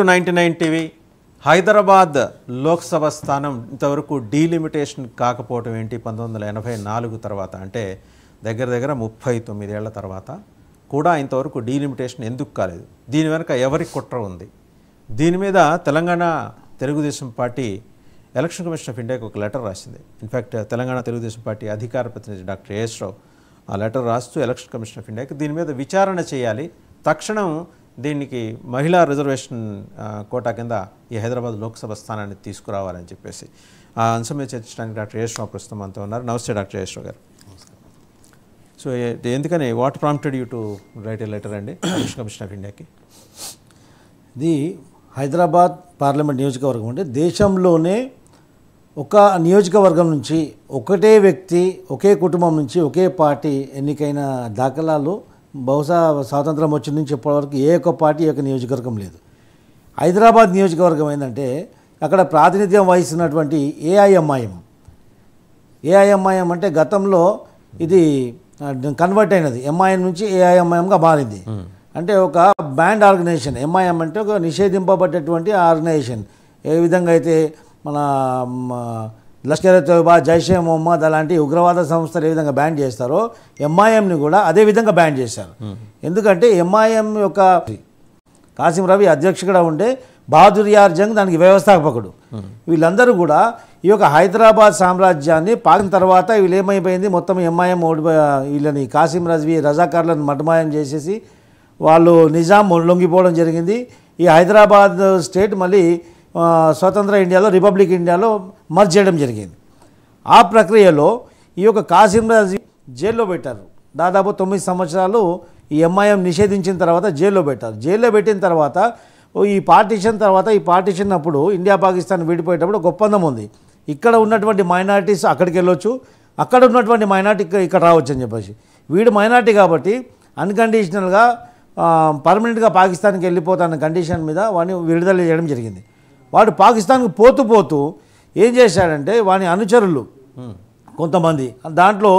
To ninety nine TV Hyderabad Lok Sabha స్థానం ఇంతవరకు delimitation కాకపోవటం ఏంటి పంతొమ్మిది వందల ఎనభై నాలుగు తర్వాత అంటే దగ్గర దగ్గర ముప్పై తొమ్మిదేళ్ల తర్వాత కూడా ఇంతవరకు డీలిమిటేషన్ ఎందుకు కాలేదు దీని వెనుక ఎవరి కుట్ర ఉంది దీని మీద Telangana Telugu Desam party election commission of ఇండియాకి ఒక లెటర్ రాసింది ఇన్ఫ్యాక్ట్ తెలంగాణ తెలుగుదేశం పార్టీ అధికార ప్రతినిధి డాక్టర్ ఏఎస్ రావు ఆ లెటర్ రాస్తూ ఎలక్షన్ కమిషన్ ఆఫ్ ఇండియాకి దీని మీద విచారణ చేయాలి తక్షణం దీనికి మహిళా రిజర్వేషన్ కోటా కింద ఈ హైదరాబాద్ లోక్సభ స్థానాన్ని తీసుకురావాలని చెప్పేసి ఆ అంశం మీద చర్చించడానికి డాక్టర్ యశ్వరావు ప్రస్తుతం అంతా ఉన్నారు నమస్తే డాక్టర్ యశ్వరావు గారు సో ఎందుకని what prompted you to write a letter అండి కమిషన్ ఆఫ్ ఇండియాకి ఇది హైదరాబాద్ పార్లమెంట్ నియోజకవర్గం అంటే దేశంలోనే ఒక నియోజకవర్గం నుంచి ఒకటే వ్యక్తి ఒకే కుటుంబం నుంచి ఒకే పార్టీ ఎన్నికైన దాఖలాలు బహుశా స్వాతంత్రం వచ్చిన నుంచి ఇప్పటివరకు ఏ ఒక్క పార్టీ యొక్క నియోజకవర్గం లేదు హైదరాబాద్ నియోజకవర్గం ఏంటంటే అక్కడ ప్రాతినిధ్యం వహిస్తున్నటువంటి ఏఐఎంఐఎం ఏఐఎంఐఎం అంటే గతంలో ఇది కన్వర్ట్ అయినది ఎంఐఎం నుంచి ఏఐఎంఐఎంగా మారింది అంటే ఒక బ్యాండ్ ఆర్గనైజేషన్ ఎంఐఎం అంటే ఒక నిషేధింపబడ్డటువంటి ఆర్గనైజేషన్ ఏ విధంగా అయితే మన లష్కర్ తోబా జైషే మొహమ్మద్ అలాంటి ఉగ్రవాద సంస్థలు ఏ విధంగా బ్యాన్ చేస్తారో ఎంఐఎంని కూడా అదే విధంగా బ్యాన్ చేశారు ఎందుకంటే ఎంఐఎం యొక్క కాసిం రవి అధ్యక్షుడిగా ఉండే యార్ జంగ్ దానికి వ్యవస్థాపకుడు వీళ్ళందరూ కూడా ఈ యొక్క హైదరాబాద్ సామ్రాజ్యాన్ని పాకిన తర్వాత వీళ్ళు ఏమైపోయింది మొత్తం ఎంఐఎం ఓడిపోయి వీళ్ళని కాసిం రజ్వి రజాకార్లను మటమాయం చేసేసి వాళ్ళు నిజాం లొంగిపోవడం జరిగింది ఈ హైదరాబాద్ స్టేట్ మళ్ళీ స్వతంత్ర ఇండియాలో రిపబ్లిక్ ఇండియాలో మర్జ్ చేయడం జరిగింది ఆ ప్రక్రియలో ఈ యొక్క కాసింరాజు జైల్లో పెట్టారు దాదాపు తొమ్మిది సంవత్సరాలు ఈ ఎంఐఎం నిషేధించిన తర్వాత జైల్లో పెట్టారు జైల్లో పెట్టిన తర్వాత ఈ పార్టీషన్ తర్వాత ఈ పార్టీషన్ అప్పుడు ఇండియా పాకిస్తాన్ విడిపోయేటప్పుడు ఒక ఒప్పందం ఉంది ఇక్కడ ఉన్నటువంటి మైనార్టీస్ అక్కడికి వెళ్ళొచ్చు అక్కడ ఉన్నటువంటి మైనార్టీ ఇక్కడ రావచ్చు అని చెప్పేసి వీడు మైనార్టీ కాబట్టి అన్కండిషనల్గా పర్మనెంట్గా పాకిస్తాన్కి వెళ్ళిపోతాన్న కండిషన్ మీద వాడిని విడుదల చేయడం జరిగింది వాడు పాకిస్తాన్కి పోతూ పోతూ ఏం చేశాడంటే వాని అనుచరులు కొంతమంది దాంట్లో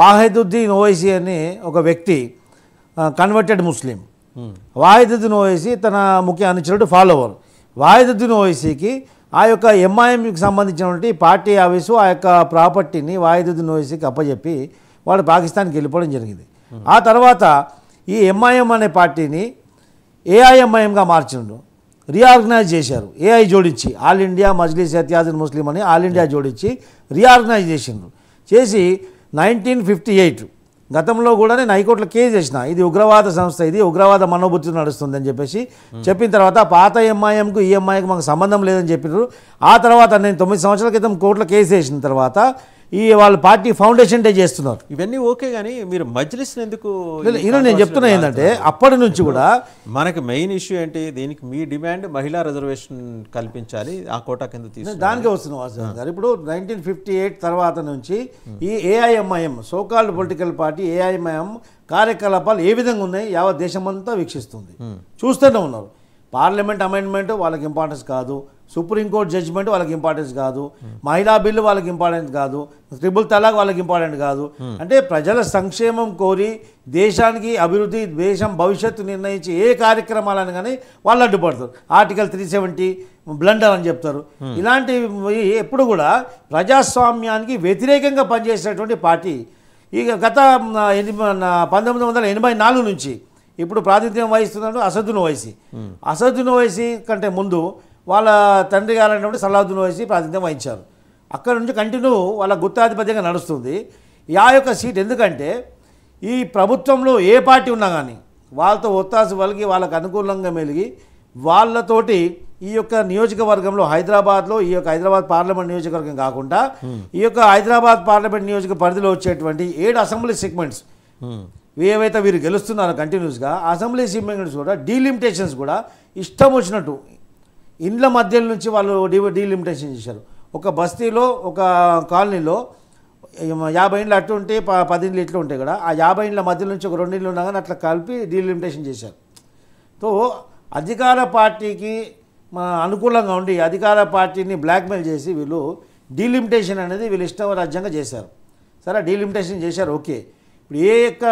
వాహిదుద్దీన్ ఓవైసీ అని ఒక వ్యక్తి కన్వర్టెడ్ ముస్లిం వాహిదుద్దీన్ ఓవైసీ తన ముఖ్య అనుచరుడు ఫాలోవర్ వాహిదుద్దీన్ ఓవైసీకి ఆ యొక్క ఎంఐఎంకి సంబంధించినటువంటి పార్టీ ఆఫీసు ఆ యొక్క ప్రాపర్టీని వాహిదుద్దీన్ ఓవైసీకి అప్పజెప్పి వాడు పాకిస్తాన్కి వెళ్ళిపోవడం జరిగింది ఆ తర్వాత ఈ ఎంఐఎం అనే పార్టీని ఏఐఎంఐఎంగా మార్చిండు రీఆర్గనైజ్ చేశారు ఏఐ జోడించి ఆల్ ఇండియా మజ్లీస్ ఎత్యాజన్ ముస్లిం అని ఆల్ ఇండియా జోడించి రీఆర్గనైజ్ చేసిండ్రు చేసి నైన్టీన్ ఫిఫ్టీ ఎయిట్ గతంలో కూడా నేను హైకోర్టులో కేసు చేసిన ఇది ఉగ్రవాద సంస్థ ఇది ఉగ్రవాద మనోబుద్ధి అని చెప్పేసి చెప్పిన తర్వాత పాత ఎంఐఎంకు ఈఎంఐకు మాకు సంబంధం లేదని చెప్పినారు ఆ తర్వాత నేను తొమ్మిది సంవత్సరాల క్రితం కోర్టులో కేసు వేసిన తర్వాత ఈ వాళ్ళ పార్టీ ఫౌండేషన్ డే చేస్తున్నారు ఇవన్నీ ఓకే కానీ మీరు మజ్లిస్ ఎందుకు ఈరోజు నేను చెప్తున్నా ఏంటంటే అప్పటి నుంచి కూడా మనకి మెయిన్ ఇష్యూ ఏంటి దీనికి మీ డిమాండ్ మహిళా రిజర్వేషన్ కల్పించాలి ఆ కోటా కింద తీసుకు దానికే వస్తుంది వాసు గారు ఇప్పుడు నైన్టీన్ ఫిఫ్టీ ఎయిట్ తర్వాత నుంచి ఈ AIMIM so called political party AIMIM కార్యకలాపాలు ఏ విధంగా ఉన్నాయి యావత్ దేశమంతా వీక్షిస్తుంది చూస్తూనే ఉన్నారు పార్లమెంట్ అమెండ్మెంట్ వాళ్ళకి ఇంపార్టెన్స్ కాదు సుప్రీంకోర్టు జడ్జిమెంట్ వాళ్ళకి ఇంపార్టెన్స్ కాదు మహిళా బిల్లు వాళ్ళకి ఇంపార్టెంట్ కాదు ట్రిపుల్ తలాక్ వాళ్ళకి ఇంపార్టెంట్ కాదు అంటే ప్రజల సంక్షేమం కోరి దేశానికి అభివృద్ధి దేశం భవిష్యత్తు నిర్ణయించే ఏ కార్యక్రమాలను కానీ వాళ్ళు అడ్డుపడతారు ఆర్టికల్ త్రీ సెవెంటీ బ్లండర్ అని చెప్తారు ఇలాంటివి ఎప్పుడు కూడా ప్రజాస్వామ్యానికి వ్యతిరేకంగా పనిచేసినటువంటి పార్టీ ఇక గత పంతొమ్మిది వందల ఎనభై నాలుగు నుంచి ఇప్పుడు ప్రాతినిధ్యం వహిస్తున్నాడు అసదున్ వయసి అసదున్ వయసి కంటే ముందు వాళ్ళ తండ్రి గారైనప్పుడు సల్లాదును వయసి ప్రాతినిధ్యం వహించారు అక్కడ నుంచి కంటిన్యూ వాళ్ళ గుత్తాధిపత్యంగా నడుస్తుంది ఆ యొక్క సీట్ ఎందుకంటే ఈ ప్రభుత్వంలో ఏ పార్టీ ఉన్నా కానీ వాళ్ళతో ఒత్తాసు పలికి వాళ్ళకు అనుకూలంగా మెలిగి వాళ్ళతోటి ఈ యొక్క నియోజకవర్గంలో హైదరాబాద్లో ఈ యొక్క హైదరాబాద్ పార్లమెంట్ నియోజకవర్గం కాకుండా ఈ యొక్క హైదరాబాద్ పార్లమెంట్ నియోజక పరిధిలో వచ్చేటువంటి ఏడు అసెంబ్లీ సెగ్మెంట్స్ ఏవైతే వీరు గెలుస్తున్నారో కంటిన్యూస్గా అసెంబ్లీ అసెంబ్లీస్ కూడా డీలిమిటేషన్స్ కూడా ఇష్టం వచ్చినట్టు ఇండ్ల మధ్యలో నుంచి వాళ్ళు డీ డీలిమిటేషన్ చేశారు ఒక బస్తీలో ఒక కాలనీలో యాభై ఇండ్లు అట్టు ఉంటే ప పది ఇండ్లు ఇట్లు ఉంటాయి కూడా ఆ యాభై ఇండ్ల మధ్య నుంచి ఒక రెండు ఇండ్లు ఉన్నా అట్లా కలిపి డీలిమిటేషన్ చేశారు సో అధికార పార్టీకి అనుకూలంగా ఉండి అధికార పార్టీని బ్లాక్మెయిల్ చేసి వీళ్ళు డీలిమిటేషన్ అనేది వీళ్ళు ఇష్టం రాజ్యంగా చేశారు సరే డీలిమిటేషన్ చేశారు ఓకే ఇప్పుడు ఏ యొక్క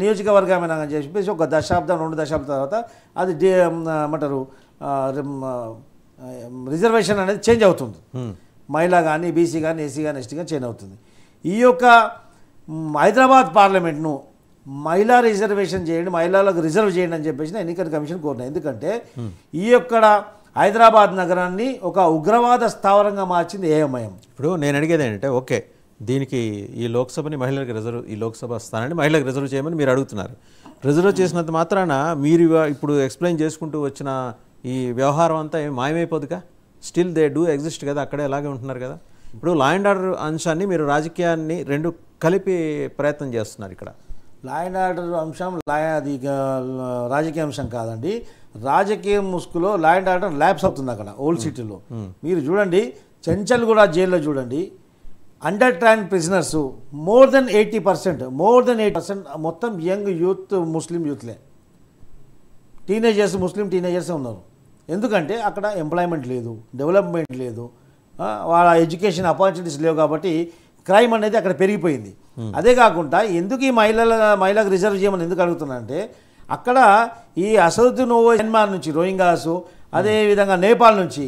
నియోజకవర్గమైనా చెప్పేసి ఒక దశాబ్దం రెండు దశాబ్దం తర్వాత అది ఏమంటారు రిజర్వేషన్ అనేది చేంజ్ అవుతుంది మహిళా కానీ బీసీ కానీ ఎస్సీ కానీ ఎస్టీ కానీ చేంజ్ అవుతుంది ఈ యొక్క హైదరాబాద్ పార్లమెంట్ను మహిళా రిజర్వేషన్ చేయండి మహిళలకు రిజర్వ్ చేయండి అని చెప్పేసి ఎన్నికల కమిషన్ కోరిన ఎందుకంటే ఈ యొక్క హైదరాబాద్ నగరాన్ని ఒక ఉగ్రవాద స్థావరంగా మార్చింది ఏఎంఐఎం ఇప్పుడు నేను అడిగేది ఏంటంటే ఓకే దీనికి ఈ లోక్సభని మహిళలకు రిజర్వ్ ఈ లోక్సభ స్థానాన్ని మహిళలకు రిజర్వ్ చేయమని మీరు అడుగుతున్నారు రిజర్వ్ చేసినంత మాత్రాన మీరు ఇప్పుడు ఎక్స్ప్లెయిన్ చేసుకుంటూ వచ్చిన ఈ వ్యవహారం అంతా ఏమి మాయమైపోదుగా స్టిల్ దే డూ ఎగ్జిస్ట్ కదా అక్కడే అలాగే ఉంటున్నారు కదా ఇప్పుడు లా అండ్ ఆర్డర్ అంశాన్ని మీరు రాజకీయాన్ని రెండు కలిపి ప్రయత్నం చేస్తున్నారు ఇక్కడ లా అండ్ ఆర్డర్ అంశం అది రాజకీయ అంశం కాదండి రాజకీయ ముసుగులో లా అండ్ ఆర్డర్ ల్యాబ్స్ అవుతుంది అక్కడ ఓల్డ్ సిటీలో మీరు చూడండి చెంచల్ కూడా జైల్లో చూడండి under trial prisoners more than eighty percent more than eighty percent మొత్తం యంగ్ యూత్ ముస్లిం యూత్లే టీనేజర్స్ ముస్లిం టీనేజర్సే ఉన్నారు ఎందుకంటే అక్కడ ఎంప్లాయ్మెంట్ లేదు డెవలప్మెంట్ లేదు వాళ్ళ ఎడ్యుకేషన్ ఆపర్చునిటీస్ లేవు కాబట్టి క్రైమ్ అనేది అక్కడ పెరిగిపోయింది hmm. అదే కాకుండా ఎందుకు ఈ మహిళల మహిళలకు రిజర్వ్ చేయమని ఎందుకు అడుగుతున్నా అంటే అక్కడ ఈ అసదుద్దీన్ ఓవైస్ మయన్మార్ నుంచి రోహింగాసు అదేవిధంగా నేపాల్ నుంచి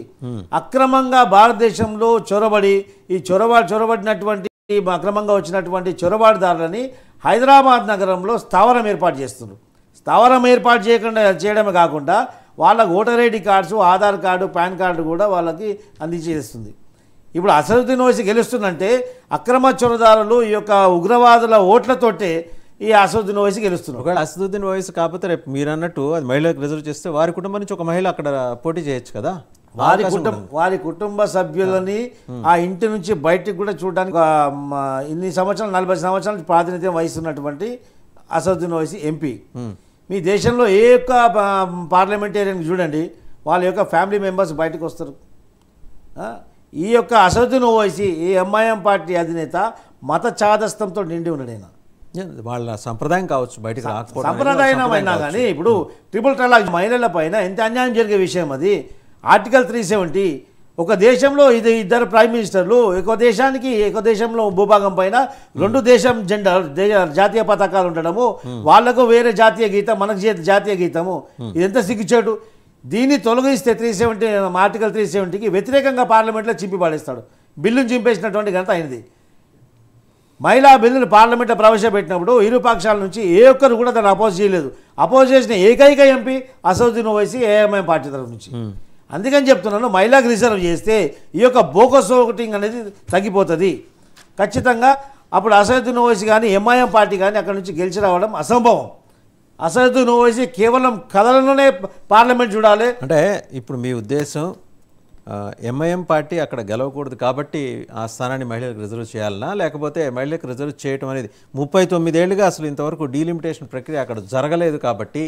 అక్రమంగా భారతదేశంలో చొరబడి ఈ చొరబా చొరబడినటువంటి అక్రమంగా వచ్చినటువంటి చొరబాటుదారులని హైదరాబాద్ నగరంలో స్థావరం ఏర్పాటు చేస్తున్నారు స్థావరం ఏర్పాటు చేయకుండా చేయడమే కాకుండా వాళ్ళకు voter ID cards Aadhaar card PAN card కూడా వాళ్ళకి అందించేస్తుంది ఇప్పుడు అసలుద్దీన్ ఓసి గెలుస్తుందంటే అక్రమ చొరదారులు ఈ యొక్క ఉగ్రవాదుల ఓట్లతోటే ఈ అసదుద్దీన్ వయసు గెలుస్తున్నారు ఒకవేళ అసదుద్దీన్ వయసు కాకపోతే రేపు మీరు అన్నట్టు అది మహిళలకు రిజర్వ్ చేస్తే వారి కుటుంబం నుంచి ఒక మహిళ అక్కడ పోటీ చేయొచ్చు కదా వారి కుటుంబ వారి కుటుంబ సభ్యులని ఆ ఇంటి నుంచి బయటికి కూడా చూడడానికి ఇన్ని సంవత్సరాలు నలభై సంవత్సరాల ప్రాతినిధ్యం వహిస్తున్నటువంటి అసదుద్దీన్ వయసు ఎంపీ మీ దేశంలో ఏ యొక్క పార్లమెంటేరియన్ చూడండి వాళ్ళ యొక్క ఫ్యామిలీ మెంబర్స్ బయటకు వస్తారు ఈ యొక్క అసదుద్దీన్ ఓవైసీ ఈ ఎంఐఎం పార్టీ అధినేత మత చాదస్తంతో నిండి ఉన్నాడైనా వాళ్ళ సంప్రదాయం కావచ్చు బయటకు రాకపోవడం సంప్రదాయమైనా కానీ ఇప్పుడు ట్రిపుల్ టలాక్ మహిళల పైన ఎంత అన్యాయం జరిగే విషయం అది ఆర్టికల్ త్రీ సెవెంటీ ఒక దేశంలో ఇది ఇద్దరు ప్రైమ్ మినిస్టర్లు ఒక దేశానికి ఒక దేశంలో భూభాగం పైన రెండు దేశం జెండా జాతీయ పతాకాలు ఉండడము వాళ్లకు వేరే జాతీయ గీతం మనకు జాతీయ గీతము ఇది ఎంత సిగ్గుచేటు దీన్ని తొలగిస్తే త్రీ సెవెంటీ ఆర్టికల్ త్రీ సెవెంటీకి వ్యతిరేకంగా పార్లమెంట్లో చింపి పాడేస్తాడు బిల్లును చింపేసినటువంటి ఘనత అయినది మహిళా బిల్లును పార్లమెంట్లో ప్రవేశపెట్టినప్పుడు ఇరు పక్షాల నుంచి ఏ ఒక్కరు కూడా దాన్ని అపోజ్ చేయలేదు అపోజ్ చేసిన ఏకైక MP Asaduddin Owaisi AMIM party తరఫు నుంచి hmm. అందుకని చెప్తున్నాను మహిళాకు రిజర్వ్ చేస్తే ఈ యొక్క బోకస్ ఓటింగ్ అనేది తగ్గిపోతుంది ఖచ్చితంగా అప్పుడు అసదుద్దీన్ ఓవైసీ కానీ ఎంఐఎం పార్టీ కానీ అక్కడ నుంచి గెలిచి రావడం అసంభవం అసదుద్దీన్ ఓవైసీ కేవలం కథలలోనే పార్లమెంట్ చూడాలి అంటే ఇప్పుడు మీ ఉద్దేశం ఎంఐఎం పార్టీ అక్కడ గెలవకూడదు కాబట్టి ఆ స్థానాన్ని మహిళలకు రిజర్వ్ చేయాలన్నా లేకపోతే మహిళలకు రిజర్వ్ చేయడం అనేది ముప్పై తొమ్మిదేళ్లుగా అసలు ఇంతవరకు డీలిమిటేషన్ ప్రక్రియ అక్కడ జరగలేదు కాబట్టి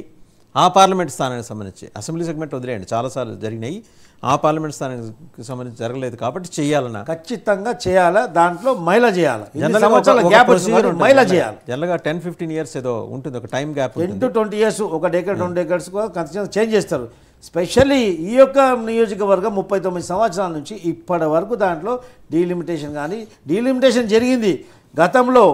ఆ పార్లమెంట్ స్థానానికి సంబంధించి అసెంబ్లీ సెగ్మెంట్ వదిలేయండి చాలాసార్లు జరిగినాయి ఆ పార్లమెంట్ స్థానానికి సంబంధించి జరగలేదు కాబట్టి చేయాలన్నా ఖచ్చితంగా చేయాలా దాంట్లో మహిళ చేయాలి మైలా చేయాలి జనరల్గా టెన్ ఫిఫ్టీన్ ఇయర్స్ ఏదో ఉంటుంది ఒక time gap ten to twenty years ఒక డేకర్ hmm. రెండు డేకర్స్ కూడా చేంజ్ చేస్తారు స్పెషల్లీ ఈ యొక్క నియోజకవర్గం ముప్పై తొమ్మిది సంవత్సరాల నుంచి ఇప్పటి వరకు దాంట్లో డీలిమిటేషన్ కానీ డీలిమిటేషన్ జరిగింది గతంలో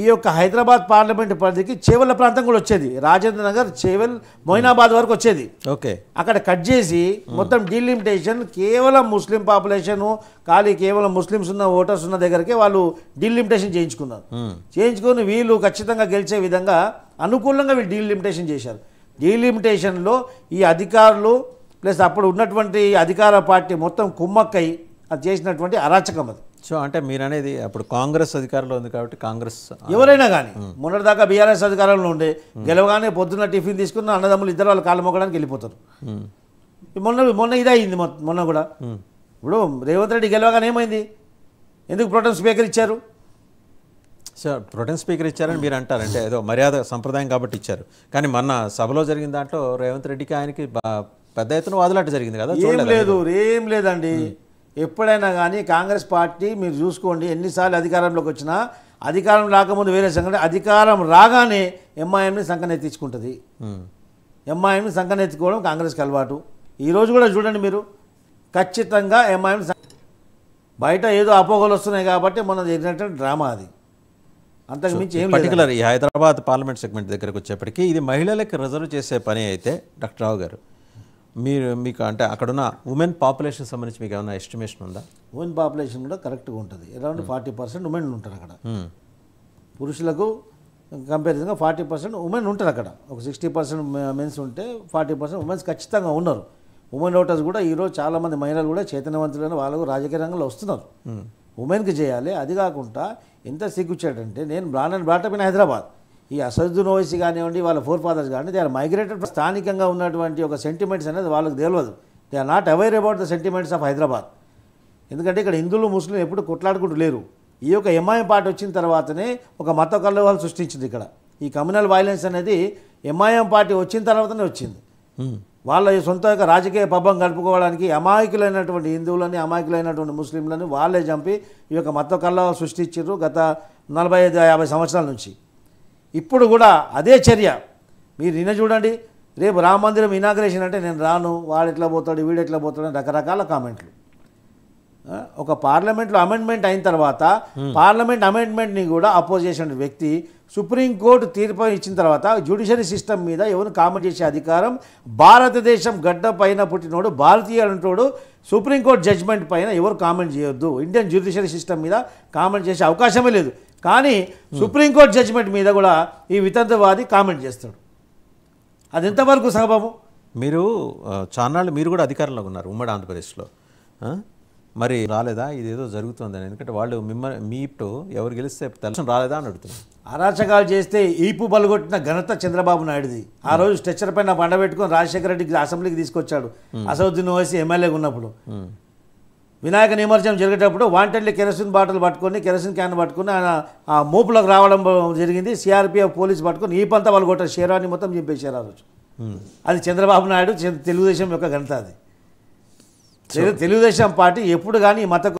ఈ యొక్క హైదరాబాద్ పార్లమెంట్ పరిధికి చేవెళ్ళ ప్రాంతం కూడా వచ్చేది రాజేంద్ర నగర్ చేవెల్ మొయినాబాద్ వరకు వచ్చేది ఓకే అక్కడ కట్ చేసి మొత్తం డీలిమిటేషన్ కేవలం ముస్లిం పాపులేషన్ ఖాళీ కేవలం ముస్లిమ్స్ ఉన్న ఓటర్స్ ఉన్న దగ్గరకే వాళ్ళు డీలిమిటేషన్ చేయించుకున్నారు చేయించుకొని వీళ్ళు ఖచ్చితంగా గెలిచే విధంగా అనుకూలంగా వీళ్ళు డీలిమిటేషన్ చేశారు డీలిమిటేషన్లో ఈ అధికారులు ప్లస్ అప్పుడు ఉన్నటువంటి అధికార పార్టీ మొత్తం కుమ్మక్కై అది చేసినటువంటి అరాచకం అది సో అంటే మీరు అనేది అప్పుడు కాంగ్రెస్ అధికారంలో ఉంది కాబట్టి కాంగ్రెస్ ఎవరైనా కానీ మొన్నటిదాకా బీఆర్ఎస్ అధికారంలో ఉండే గెలవగానే పొద్దున్న టిఫిన్ తీసుకున్న అన్నదమ్ములు ఇద్దరు వాళ్ళు కాళ్ళు మొక్కడానికి వెళ్ళిపోతారు మొన్న మొన్న ఇదయింది మొన్న కూడా ఇప్పుడు రేవంత్ రెడ్డి గెలవగానే ఏమైంది ఎందుకు ప్రోటోన్ స్పీకర్ ఇచ్చారు సార్ ప్రొటెన్ స్పీకర్ ఇచ్చారని మీరు అంటారంటే ఏదో మర్యాద సంప్రదాయం కాబట్టి ఇచ్చారు కానీ మొన్న సభలో జరిగిన దాంట్లో రేవంత్ రెడ్డికి ఆయనకి పెద్ద ఎత్తున వాదులాట జరిగింది కదా ఏం లేదు ఏం లేదండి ఎప్పుడైనా కానీ కాంగ్రెస్ పార్టీ మీరు చూసుకోండి ఎన్నిసార్లు అధికారంలోకి వచ్చినా అధికారం రాకముందు వేరే సంఘటన అధికారం రాగానే ఎంఐఎంని సంకనెత్తించుకుంటుంది ఎంఐఎంని ఎత్తుకోవడం కాంగ్రెస్కి అలవాటు ఈరోజు కూడా చూడండి మీరు ఖచ్చితంగా ఎంఐఎం బయట ఏదో అపోహలు వస్తున్నాయి కాబట్టి మనం జరిగినటువంటి డ్రామా అది ఏం పర్టికులర్ ఈ హైదరాబాద్ పార్లమెంట్ సెగ్మెంట్ దగ్గరకు వచ్చేప్పటికీ ఇది మహిళలకు రిజర్వ్ చేసే పని అయితే డాక్టర్ రావు గారు మీరు మీకు అంటే అక్కడున్న ఉమెన్ పాపులేషన్ సంబంధించి మీకు ఏమైనా ఎస్టిమేషన్ ఉందా ఉమెన్ పాపులేషన్ కూడా కరెక్ట్గా ఉంటుంది around hmm. Forty percent women ఉంటారు అక్కడ hmm. పురుషులకు కంపారిజన్గా ఫార్టీ పర్సెంట్ ఉమెన్ ఉంటారు అక్కడ ఒక సిక్స్టీ పర్సెంట్ మెన్స్ ఉంటే ఫార్టీ పర్సెంట్ ఉమెన్స్ ఖచ్చితంగా ఉన్నారు ఉమెన్ ఓటర్స్ కూడా ఈరోజు చాలామంది మహిళలు కూడా చైతన్యవంతులైన వాళ్ళకు రాజకీయ రంగంలో వస్తున్నారు hmm. ఉమెన్కి చేయాలి అది కాకుండా ఎంత సిగ్గుచ్చాడంటే నేను born and brought up in Hyderabad ఈ అసదున్ ఓవైసీ కానివ్వండి వాళ్ళ ఫోర్ ఫాదర్స్ కానివ్వండి దే ఆర్ మైగ్రేటెడ్ స్థానికంగా ఉన్నటువంటి ఒక సెంటిమెంట్స్ అనేది వాళ్ళకి తెలియదు they are not aware about the sentiments of Hyderabad ఎందుకంటే ఇక్కడ హిందువులు ముస్లిం ఎప్పుడు కొట్లాడుకుంటూ లేరు ఈ యొక్క ఎంఐఎం పార్టీ వచ్చిన తర్వాతనే ఒక మత కలవాలు సృష్టించింది ఇక్కడ ఈ కమ్యూనల్ వైలెన్స్ అనేది ఎంఐఎం పార్టీ వచ్చిన తర్వాతనే వచ్చింది వాళ్ళ సొంత యొక్క రాజకీయ పబ్బం గడుపుకోవడానికి అమాయకులైనటువంటి హిందువులని అమాయకులైనటువంటి ముస్లింలని వాళ్ళే చంపి ఈ యొక్క మత కళ్ళ సృష్టించారు గత నలభై ఐదు యాభై సంవత్సరాల నుంచి ఇప్పుడు కూడా అదే చర్య మీరు నిన్న చూడండి రేపు రామ మందిరం ఇనాగ్రేషన్ అంటే నేను రాను వాడు ఎట్లా పోతాడు వీడు ఎట్లా పోతాడు రకరకాల కామెంట్లు ఒక పార్లమెంట్లో అమెండ్మెంట్ అయిన తర్వాత hmm. పార్లమెంట్ అమెండ్మెంట్ని కూడా అపోజ్ చేసిన వ్యక్తి సుప్రీంకోర్టు తీర్పు ఇచ్చిన తర్వాత జ్యుడిషియరీ సిస్టమ్ మీద ఎవరు కామెంట్ చేసే అధికారం భారతదేశం గడ్డ పైన పుట్టినోడు భారతీయులంటోడు సుప్రీంకోర్టు జడ్జ్మెంట్ పైన ఎవరు కామెంట్ చేయొద్దు ఇండియన్ జ్యుడిషియరీ సిస్టమ్ మీద కామెంట్ చేసే అవకాశమే లేదు కానీ hmm. సుప్రీంకోర్టు జడ్జ్మెంట్ మీద కూడా ఈ వితంతవాది కామెంట్ చేస్తాడు అది ఎంతవరకు సహబాబు మీరు చాలా మీరు కూడా అధికారంలో ఉన్నారు ఉమ్మడి ఆంధ్రప్రదేశ్లో మరి రాలేదా ఇదేదో అని ఎందుకంటే వాళ్ళు మిమ్మల్ని ఇప్పుడు ఎవరు గెలిస్తే తెలుసు రాలేదా అని అడుగుతున్నారు అరాచకాలు చేస్తే ఈపు బలగొట్టిన ఘనత చంద్రబాబు నాయుడుది ఆ hmm. రోజు స్ట్రెచ్చర్ పైన పెట్టుకుని రాజశేఖర రెడ్డికి అసెంబ్లీకి తీసుకొచ్చాడు hmm. అసౌద్దీన్ ఓవైసీ ఎమ్మెల్యేగా ఉన్నప్పుడు hmm. వినాయక నిమజ్జనం జరిగేటప్పుడు వాంటెడ్లీ కెరసిన్ బాటిల్ పట్టుకొని కెరసిన్ క్యాన్ పట్టుకుని ఆయన ఆ మోపులకు రావడం జరిగింది సిఆర్పిఎఫ్ పోలీస్ పట్టుకుని ఈ పంత వాళ్ళు కొట్టారు షేరాన్ని మొత్తం చింపేశారు ఆ రోజు అది చంద్రబాబు నాయుడు తెలుగుదేశం యొక్క ఘనత అది తెలుగుదేశం పార్టీ ఎప్పుడు కానీ మత